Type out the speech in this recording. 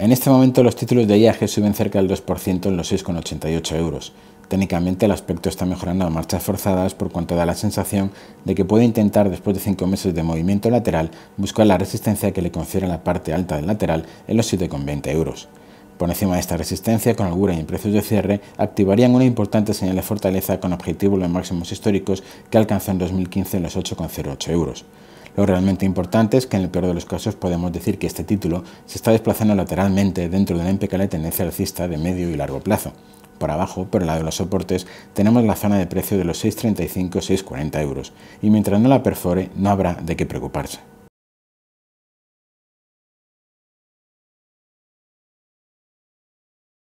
En este momento los títulos de IAG suben cerca del 2% en los 6,88 euros. Técnicamente el aspecto está mejorando a marchas forzadas por cuanto da la sensación de que puede intentar después de 5 meses de movimiento lateral buscar la resistencia que le confiere la parte alta del lateral en los 7,20 euros. Por encima de esta resistencia, con alguna y en precios de cierre, activarían una importante señal de fortaleza con objetivo los máximos históricos que alcanzó en 2015 en los 8,08 euros. Lo realmente importante es que en el peor de los casos podemos decir que este título se está desplazando lateralmente dentro de una impecable tendencia alcista de medio y largo plazo. Por abajo, por el lado de los soportes, tenemos la zona de precio de los 6,35-6,40 euros, y mientras no la perfore no habrá de qué preocuparse.